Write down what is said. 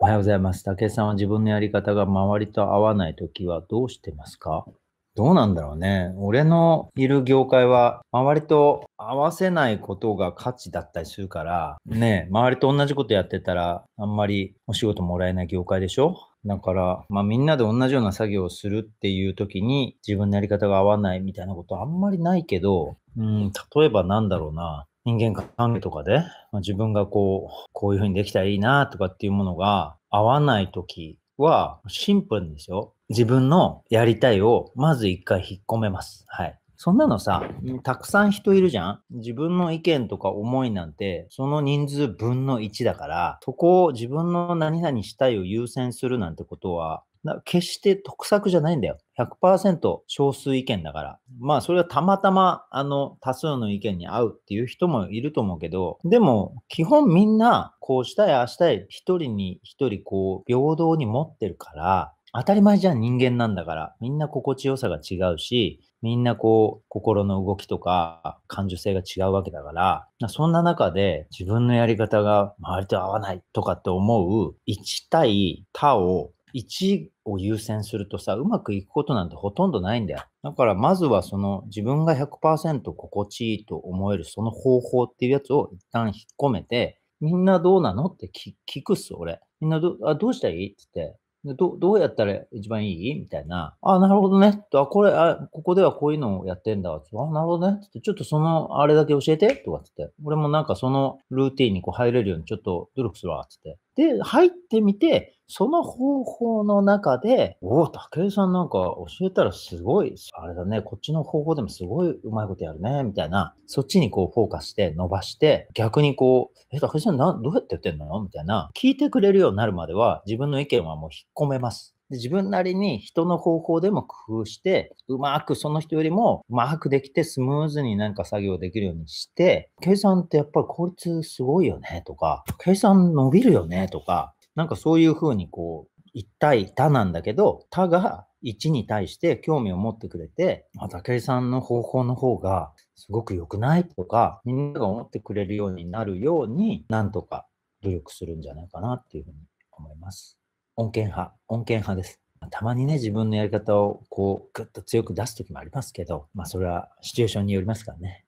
おはようございます。武井さんは自分のやり方が周りと合わないときはどうしてますかどうなんだろうね。俺のいる業界は、周りと合わせないことが価値だったりするから、ね周りと同じことやってたら、あんまりお仕事もらえない業界でしょだから、まあ、みんなで同じような作業をするっていう時に、自分のやり方が合わないみたいなことあんまりないけど、うん、例えばなんだろうな。人間関係とかで、まあ、自分がこう、こういうふうにできたらいいなとかっていうものが合わないときは、シンプルですよ。自分のやりたいをまず一回引っ込めます。はい。そんなのさ、たくさん人いるじゃん自分の意見とか思いなんて、その人数分の1だから、そこを自分の何々したいを優先するなんてことは、決して得策じゃないんだよ。100%少数意見だから、まあそれはたまたまあの多数の意見に合うっていう人もいると思うけど、でも基本みんなこうしたいああしたい一人に一人こう平等に持ってるから、当たり前じゃん人間なんだから、みんな心地よさが違うし、みんなこう心の動きとか感受性が違うわけだから、そんな中で自分のやり方が周りと合わないとかって思う1対他を1を優先するとさ、うまくいくことなんてほとんどないんだよ。だからまずはその自分が100%心地いいと思えるその方法っていうやつを一旦引っ込めて、みんなどうなのって聞くっす、俺。みんなどあどうしたらいいって言って。どどうやったら一番いいみたいな。あ、なるほどね。あ、これ、あ、ここではこういうのをやってんだ。あ、なるほどね。ってちょっとその、あれだけ教えて。とかって言って。俺もなんかそのルーティンにこう入れるようにちょっと努力するわ。つって。で、入ってみて、その方法の中で、おお、武井さんなんか教えたらすごい、あれだね、こっちの方法でもすごいうまいことやるね、みたいな、そっちにこうフォーカスして伸ばして、逆にこう、え、武井さんなどうやってやってんのみたいな、聞いてくれるようになるまでは、自分の意見はもう引っ込めます。で自分なりに人の方法でも工夫して、うまくその人よりもうまくできてスムーズになんか作業できるようにして、計算ってやっぱり効率すごいよねとか、計算伸びるよねとか、なんかそういうふうにこう、1対他なんだけど、他が1に対して興味を持ってくれて、また計算の方法の方がすごく良くないとか、みんなが思ってくれるようになるように、なんとか努力するんじゃないかなっていうふうに思います。穏健派、穏健派です。たまにね、自分のやり方をこう、ぐっと強く出す時もありますけど、まあ、それはシチュエーションによりますからね。